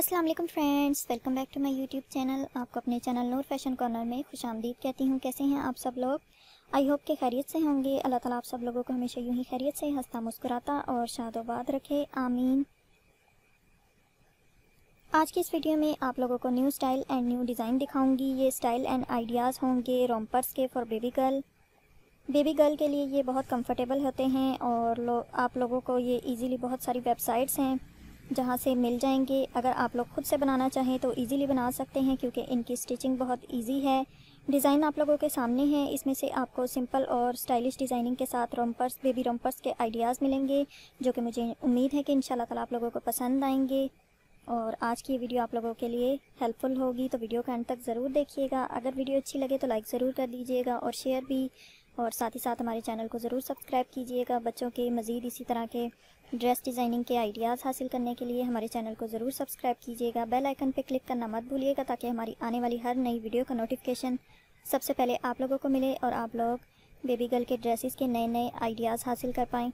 अस्सलाम वालेकुम friends welcome back to my YouTube channel आपको अपने चैनल नूर फैशन कॉर्नर में खुश आमदीद कहती हूँ कैसे हैं आप सब लोग आई होप के खैरियत से होंगे अल्लाह ताला आप सब लोगों को हमेशा यूं ही खैरियत से हंसता मुस्कुराता और शादोबाद रखे आमीन आज की इस वीडियो में आप लोगों को new style and new design दिखाऊंगी ये स्टाइल एंड आइडियाज़ होंगे रोमपर्स के for baby girl baby girl के लिए ये बहुत कम्फर्टेबल होते हैं और लो, आप लोगों को ये ईजिली बहुत सारी वेबसाइट्स हैं जहाँ से मिल जाएंगे अगर आप लोग खुद से बनाना चाहें तो इजीली बना सकते हैं क्योंकि इनकी स्टिचिंग बहुत इजी है डिज़ाइन आप लोगों के सामने है इसमें से आपको सिंपल और स्टाइलिश डिज़ाइनिंग के साथ रोमपर्स बेबी रोमपर्स के आइडियाज़ मिलेंगे जो कि मुझे उम्मीद है कि इन शाला आप लोगों को पसंद आएंगे और आज की वीडियो आप लोगों के लिए हेल्पफुल होगी तो वीडियो का अंत तक ज़रूर देखिएगा अगर वीडियो अच्छी लगे तो लाइक ज़रूर कर दीजिएगा और शेयर भी और साथ ही साथ हमारे चैनल को ज़रूर सब्सक्राइब कीजिएगा बच्चों के मज़ीद इसी तरह के ड्रेस डिज़ाइनिंग के आइडियाज़ हासिल करने के लिए हमारे चैनल को ज़रूर सब्सक्राइब कीजिएगा बेल आइकन पर क्लिक करना मत भूलिएगा ताकि हमारी आने वाली हर नई वीडियो का नोटिफिकेशन सबसे पहले आप लोगों को मिले और आप लोग बेबी गर्ल के ड्रेसिस के नए नए आइडियाज़ हासिल कर पाएँ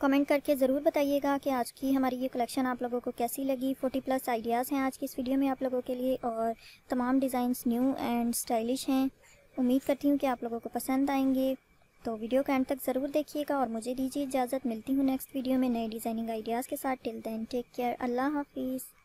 कमेंट करके ज़रूर बताइएगा कि आज की हमारी ये कलेक्शन आप लोगों को कैसी लगी 40 प्लस आइडियाज़ हैं आज की इस वीडियो में आप लोगों के लिए और तमाम डिज़ाइंस न्यू एंड स्टाइलिश हैं उम्मीद करती हूँ कि आप लोगों को पसंद आएंगे तो वीडियो को एंड तक ज़रूर देखिएगा और मुझे दीजिए इजाज़त मिलती हूँ नेक्स्ट वीडियो में नए डिज़ाइनिंग आइडियाज़ के साथ टिल दैन टेक केयर अल्लाह हाफिज़